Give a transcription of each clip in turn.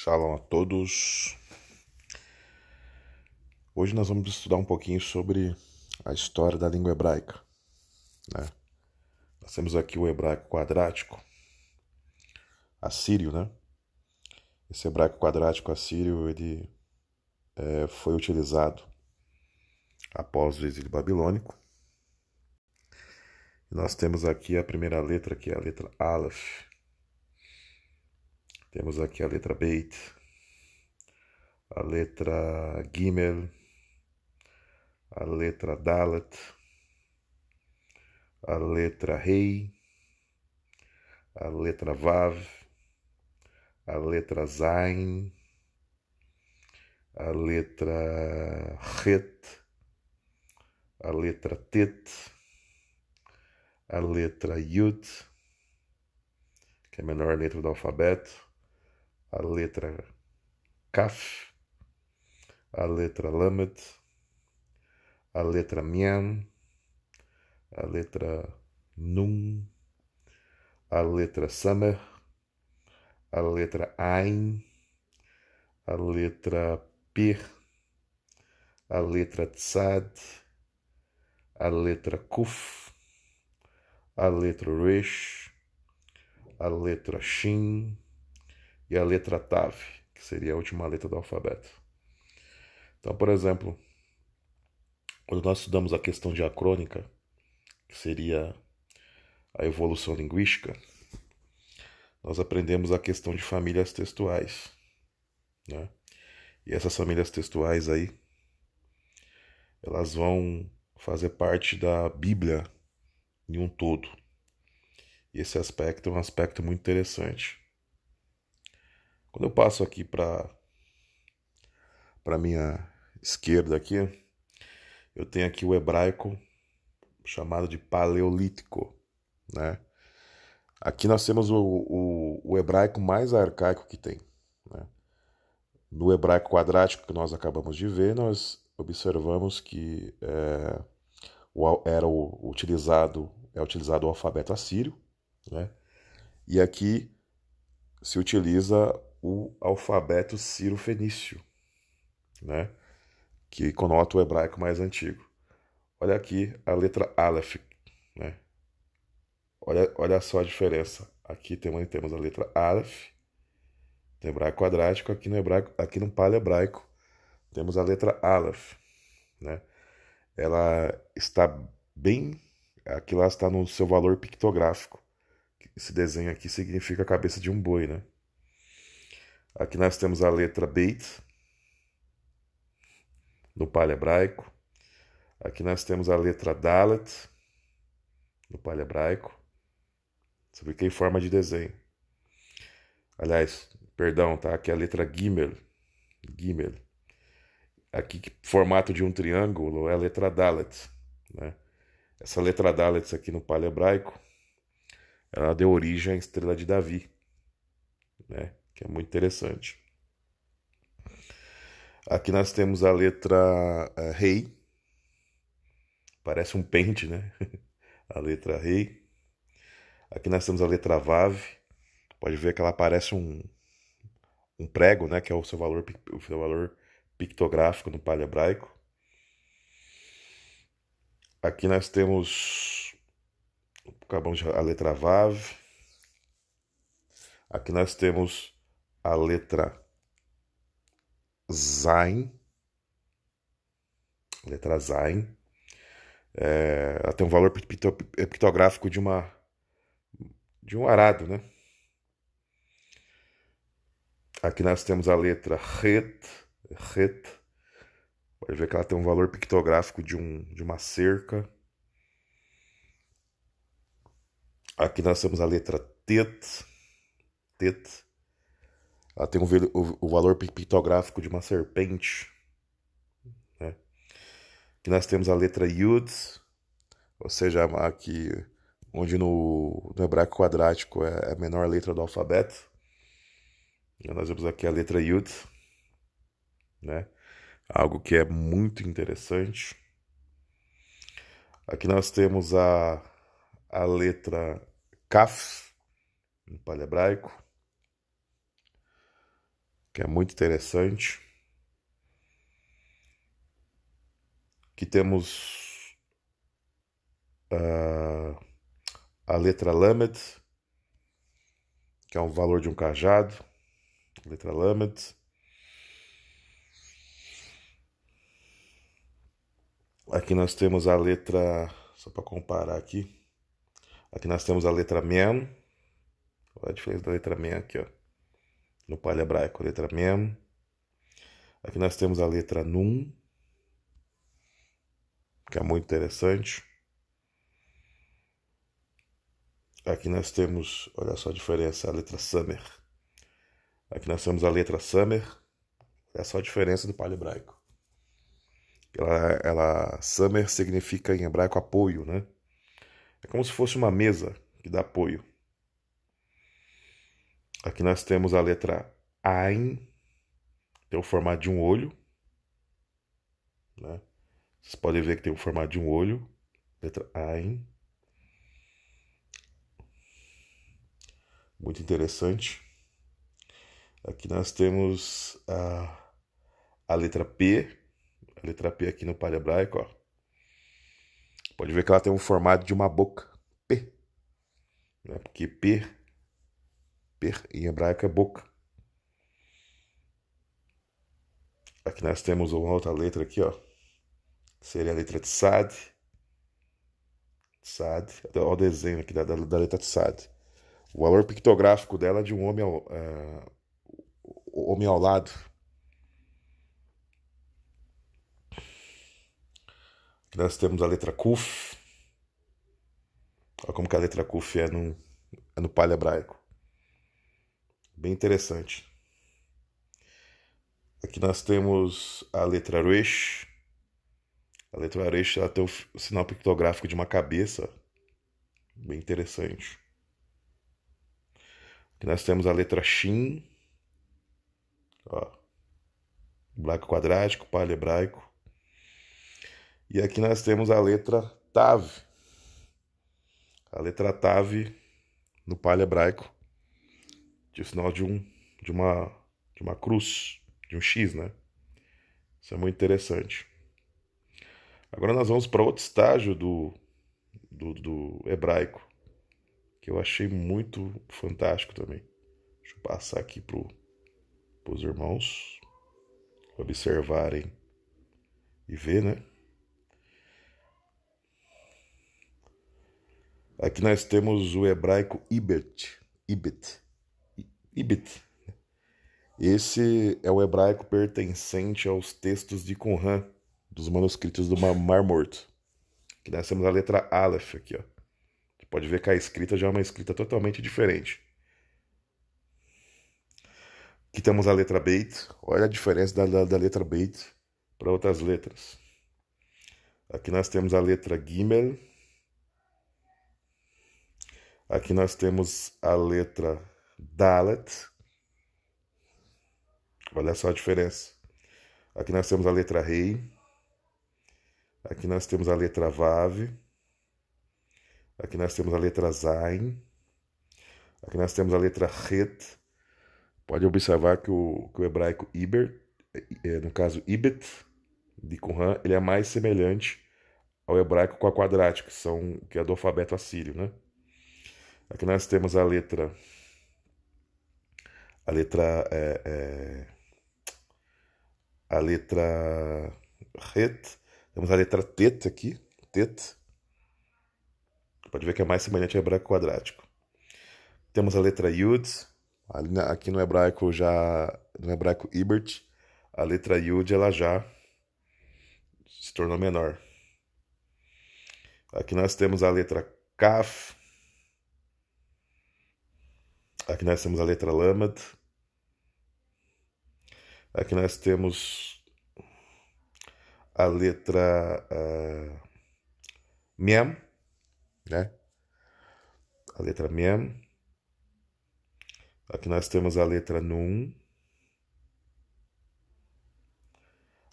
Shalom a todos. Hoje nós vamos estudar um pouquinho sobre a história da língua hebraica. Né? Nós temos aqui o hebraico quadrático, assírio, né? Esse hebraico quadrático assírio ele é, foi utilizado após o exílio babilônico. nós temos aqui a primeira letra, que é a letra Aleph temos aqui a letra Beit, a letra Gimel, a letra Dalet, a letra Rei, a letra Vav, a letra Zain, a letra Ret, a letra Tet, a letra Yud, que é a menor letra do alfabeto, a letra Kaf, a letra Lamed, a letra Mian, a letra Nun, a letra Samer, a letra Ain, a letra Pir, a letra Tsad, a letra Kuf, a letra Resh, a letra Shin, e a letra Tav, que seria a última letra do alfabeto. Então, por exemplo, quando nós estudamos a questão diacrônica, que seria a evolução linguística, nós aprendemos a questão de famílias textuais. Né? E essas famílias textuais aí, elas vão fazer parte da Bíblia em um todo. E esse aspecto é um aspecto muito interessante. Quando eu passo aqui para para minha esquerda aqui, eu tenho aqui o hebraico chamado de paleolítico, né? Aqui nós temos o, o, o hebraico mais arcaico que tem. Né? No hebraico quadrático que nós acabamos de ver, nós observamos que é, o, era o, utilizado é utilizado o alfabeto assírio, né? E aqui se utiliza o alfabeto sírio-fenício, né? que conota é o hebraico mais antigo. Olha aqui a letra Aleph. Né? Olha, olha só a diferença. Aqui também temos a letra Aleph, no hebraico quadrático. Aqui no, hebraico, aqui no paleo-hebraico temos a letra Aleph. Né? Ela está bem... Aqui lá está no seu valor pictográfico. Esse desenho aqui significa a cabeça de um boi, né? Aqui nós temos a letra Beit, no palha hebraico. Aqui nós temos a letra Dalet, no palha hebraico. Isso fica em forma de desenho. Aliás, perdão, tá? Aqui é a letra Gimel. Gimel. Aqui, formato de um triângulo, é a letra Dalet. Né? Essa letra Dalet aqui no palha hebraico, ela deu origem à estrela de Davi. Né? que é muito interessante. Aqui nós temos a letra é, rei. Parece um pente, né? a letra rei. Aqui nós temos a letra vav. Pode ver que ela parece um, um prego, né? Que é o seu valor, o seu valor pictográfico no palha hebraico. Aqui nós temos acabamos a letra vav. Aqui nós temos a letra Zain, letra Zain, é, ela tem um valor pictográfico de uma de um arado, né? Aqui nós temos a letra Ret, Ret, Pode ver que ela tem um valor pictográfico de, um, de uma cerca. Aqui nós temos a letra Tet, Tet. Ela tem o, valor pictográfico de uma serpente. Né? Aqui nós temos a letra Yud, ou seja, aqui onde no, no hebraico quadrático é, é a menor letra do alfabeto. E então, nós temos aqui a letra Yud, né? algo que é muito interessante. Aqui nós temos a, a letra Kaf, em palebraico que é muito interessante. Que temos uh, a letra Lamed, que é um valor de um cajado. Letra Lamed. Aqui nós temos a letra, só para comparar aqui. Aqui nós temos a letra Men. Olha a diferença da letra Men aqui, ó no palha hebraico, é letra mem. Aqui nós temos a letra num, que é muito interessante. Aqui nós temos, olha só a diferença, a letra summer. Aqui nós temos a letra summer, é só a diferença do palha hebraico. Ela, ela, summer significa em hebraico apoio, né? É como se fosse uma mesa que dá apoio. Aqui nós temos a letra Ein, tem o formato de um olho. Né? Vocês podem ver que tem o formato de um olho, letra Ein. Muito interessante. Aqui nós temos a, a letra P, a letra P aqui no palha ó. Pode ver que ela tem o formato de uma boca, P. Né? Porque P per, em hebraico é boca. Aqui nós temos uma outra letra aqui, ó. Seria a letra Sad. sad Olha o desenho aqui da, da, da letra O valor pictográfico dela é de um homem ao, é, homem ao lado. Aqui nós temos a letra Kuf. Olha como que a letra Kuf é no, é no palha hebraico bem interessante. Aqui nós temos a letra Resh. A letra Resh tem o sinal pictográfico de uma cabeça, bem interessante. Aqui nós temos a letra Shin. Ó, quadrático, palha hebraico. E aqui nós temos a letra Tav. A letra Tav no palha hebraico o sinal de um de uma de uma cruz, de um X, né? Isso é muito interessante. Agora nós vamos para outro estágio do, do, do hebraico, que eu achei muito fantástico também. Deixa eu passar aqui para os irmãos observarem e ver, né? Aqui nós temos o hebraico Ibet, Ibet Ibit. Esse é o hebraico pertencente aos textos de Qumran, dos manuscritos do Mar Morto. Que nós temos a letra Aleph aqui, ó. Você pode ver que a escrita já é uma escrita totalmente diferente. Aqui temos a letra Beit. Olha a diferença da, da, da letra Beit para outras letras. Aqui nós temos a letra Gimel. Aqui nós temos a letra Dalet. Olha só a diferença. Aqui nós temos a letra Rei. Aqui nós temos a letra Vav. Aqui nós temos a letra Zain. Aqui nós temos a letra Het. Pode observar que o, que o hebraico Iber, é, no caso Ibet, de Qumran, ele é mais semelhante ao hebraico com a quadrática, que, são, que é do alfabeto assírio. Né? Aqui nós temos a letra a letra é, é, a letra ret, temos a letra tet aqui, tet. Pode ver que é mais semelhante ao hebraico quadrático. Temos a letra yud, aqui no hebraico já no hebraico ibert, a letra yud ela já se tornou menor. Aqui nós temos a letra kaf. Aqui nós temos a letra lamad. Aqui é nós temos a letra uh, né? A letra Mem. Aqui nós temos a letra Num.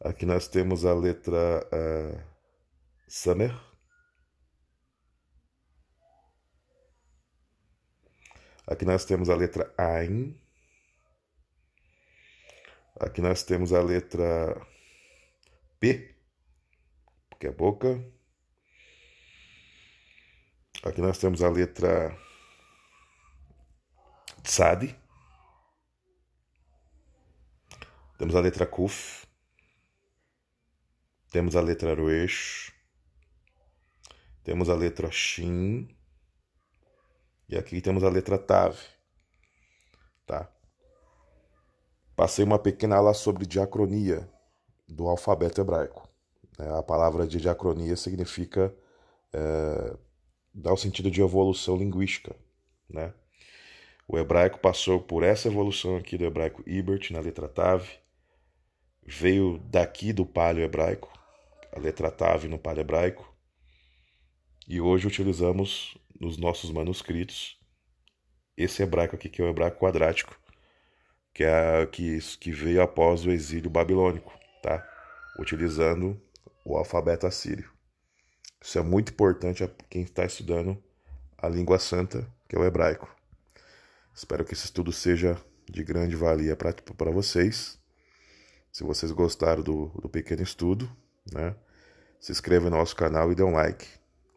Aqui nós temos a letra uh, Aqui nós temos a letra Ain. Aqui nós temos a letra P, que é boca. Aqui nós temos a letra Tsad. Temos a letra Kuf. Temos a letra Ruesh. Temos a letra Shin. E aqui temos a letra Tav. Tá? Passei uma pequena aula sobre diacronia do alfabeto hebraico. Né? A palavra de diacronia significa é, dá o sentido de evolução linguística, né? O hebraico passou por essa evolução aqui do hebraico Ibert na letra Tav, veio daqui do palio hebraico, a letra Tav no palio hebraico, e hoje utilizamos nos nossos manuscritos esse hebraico aqui que é o hebraico quadrático, que é que que veio após o exílio babilônico, tá? Utilizando o alfabeto assírio. Isso é muito importante para quem está estudando a língua santa, que é o hebraico. Espero que esse estudo seja de grande valia para vocês. Se vocês gostaram do, do pequeno estudo, né? Se inscreva no nosso canal e dê um like,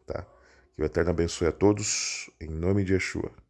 tá? Que o Eterno abençoe a todos, em nome de Yeshua.